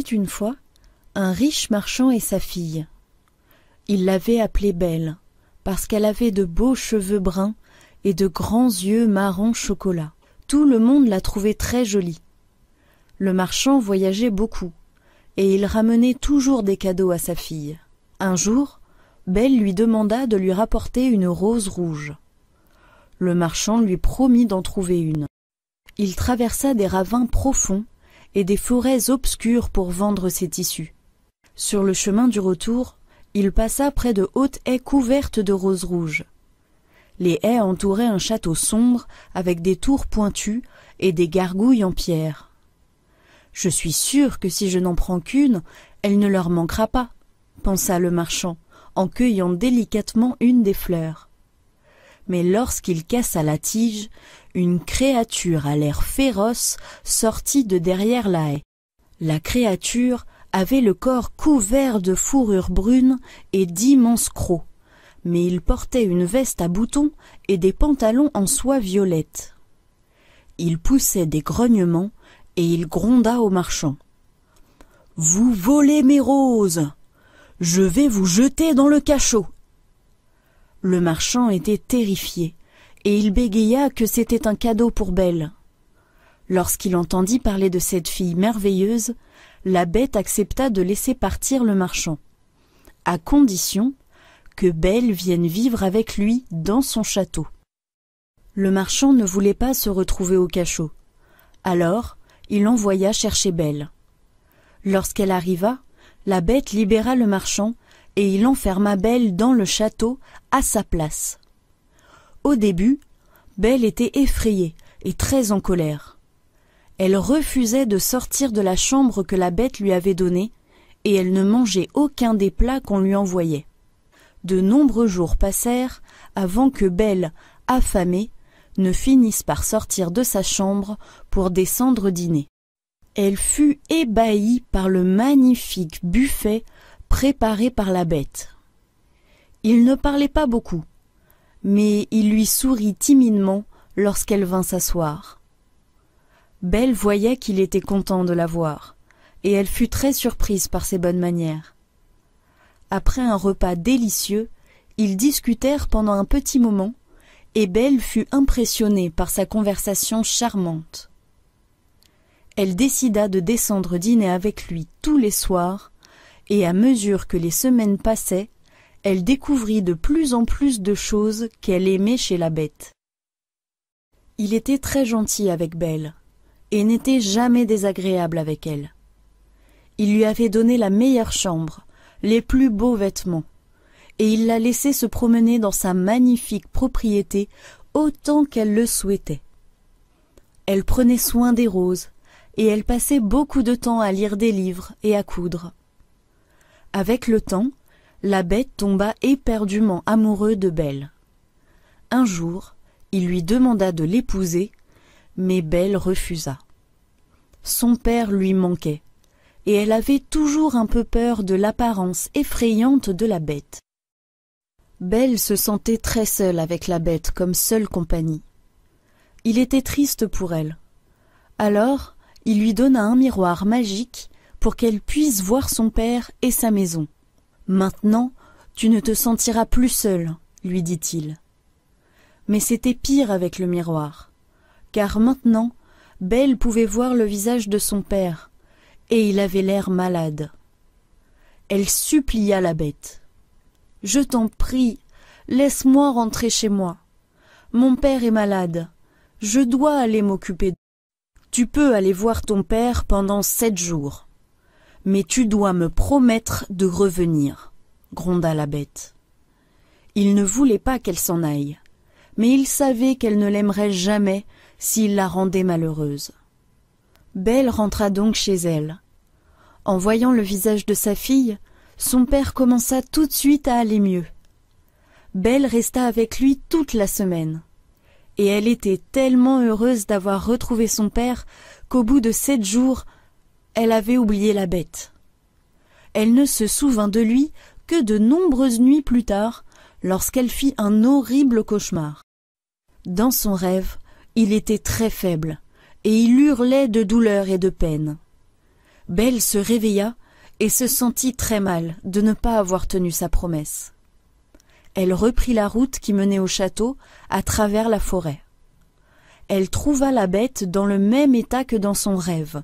une fois, un riche marchand et sa fille. Il l'avait appelée Belle, parce qu'elle avait de beaux cheveux bruns et de grands yeux marron chocolat. Tout le monde la trouvait très jolie. Le marchand voyageait beaucoup, et il ramenait toujours des cadeaux à sa fille. Un jour, Belle lui demanda de lui rapporter une rose rouge. Le marchand lui promit d'en trouver une. Il traversa des ravins profonds et des forêts obscures pour vendre ses tissus. Sur le chemin du retour, il passa près de hautes haies couvertes de roses rouges. Les haies entouraient un château sombre avec des tours pointues et des gargouilles en pierre. Je suis sûr que si je n'en prends qu'une, elle ne leur manquera pas, pensa le marchand en cueillant délicatement une des fleurs. Mais lorsqu'il cassa la tige, une créature à l'air féroce sortit de derrière la haie. La créature avait le corps couvert de fourrure brune et d'immenses crocs, mais il portait une veste à boutons et des pantalons en soie violette. Il poussait des grognements et il gronda au marchand. « Vous volez mes roses. Je vais vous jeter dans le cachot. Le marchand était terrifié et il bégaya que c'était un cadeau pour Belle. Lorsqu'il entendit parler de cette fille merveilleuse, la bête accepta de laisser partir le marchand, à condition que Belle vienne vivre avec lui dans son château. Le marchand ne voulait pas se retrouver au cachot. Alors, il envoya chercher Belle. Lorsqu'elle arriva, la bête libéra le marchand et il enferma Belle dans le château à sa place. Au début, Belle était effrayée et très en colère. Elle refusait de sortir de la chambre que la bête lui avait donnée, et elle ne mangeait aucun des plats qu'on lui envoyait. De nombreux jours passèrent avant que Belle, affamée, ne finisse par sortir de sa chambre pour descendre dîner. Elle fut ébahie par le magnifique buffet préparé par la bête. Il ne parlait pas beaucoup, mais il lui sourit timidement lorsqu'elle vint s'asseoir. Belle voyait qu'il était content de la voir, et elle fut très surprise par ses bonnes manières. Après un repas délicieux, ils discutèrent pendant un petit moment, et Belle fut impressionnée par sa conversation charmante. Elle décida de descendre dîner avec lui tous les soirs, et à mesure que les semaines passaient, elle découvrit de plus en plus de choses qu'elle aimait chez la bête. Il était très gentil avec Belle, et n'était jamais désagréable avec elle. Il lui avait donné la meilleure chambre, les plus beaux vêtements, et il la laissait se promener dans sa magnifique propriété autant qu'elle le souhaitait. Elle prenait soin des roses, et elle passait beaucoup de temps à lire des livres et à coudre. Avec le temps, la bête tomba éperdument amoureux de Belle. Un jour, il lui demanda de l'épouser, mais Belle refusa. Son père lui manquait, et elle avait toujours un peu peur de l'apparence effrayante de la bête. Belle se sentait très seule avec la bête comme seule compagnie. Il était triste pour elle. Alors, il lui donna un miroir magique pour qu'elle puisse voir son père et sa maison. Maintenant, tu ne te sentiras plus seul, lui dit-il. Mais c'était pire avec le miroir, car maintenant, Belle pouvait voir le visage de son père, et il avait l'air malade. Elle supplia la bête. Je t'en prie, laisse-moi rentrer chez moi. Mon père est malade. Je dois aller m'occuper. de Tu peux aller voir ton père pendant sept jours. Mais tu dois me promettre de revenir, gronda la bête. Il ne voulait pas qu'elle s'en aille, mais il savait qu'elle ne l'aimerait jamais s'il la rendait malheureuse. Belle rentra donc chez elle. En voyant le visage de sa fille, son père commença tout de suite à aller mieux. Belle resta avec lui toute la semaine. Et elle était tellement heureuse d'avoir retrouvé son père qu'au bout de sept jours, elle avait oublié la bête. Elle ne se souvint de lui que de nombreuses nuits plus tard, lorsqu'elle fit un horrible cauchemar. Dans son rêve, il était très faible, et il hurlait de douleur et de peine. Belle se réveilla et se sentit très mal de ne pas avoir tenu sa promesse. Elle reprit la route qui menait au château à travers la forêt. Elle trouva la bête dans le même état que dans son rêve,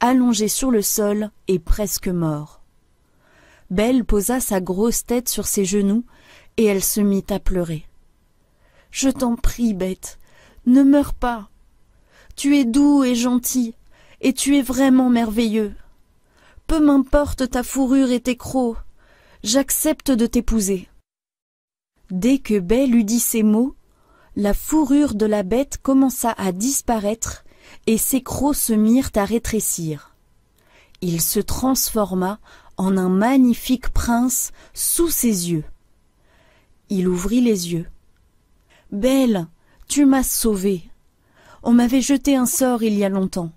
allongé sur le sol et presque mort. Belle posa sa grosse tête sur ses genoux, et elle se mit à pleurer. Je t'en prie, bête, ne meurs pas. Tu es doux et gentil, et tu es vraiment merveilleux. Peu m'importe ta fourrure et tes crocs, j'accepte de t'épouser. Dès que Belle eut dit ces mots, la fourrure de la bête commença à disparaître et ses crocs se mirent à rétrécir. Il se transforma en un magnifique prince sous ses yeux. Il ouvrit les yeux. Belle, tu m'as sauvée. On m'avait jeté un sort il y a longtemps,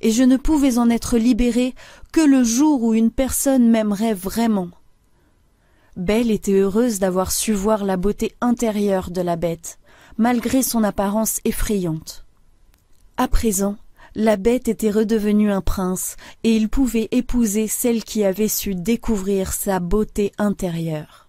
et je ne pouvais en être libérée que le jour où une personne m'aimerait vraiment. Belle était heureuse d'avoir su voir la beauté intérieure de la bête, malgré son apparence effrayante. À présent, la bête était redevenue un prince, et il pouvait épouser celle qui avait su découvrir sa beauté intérieure.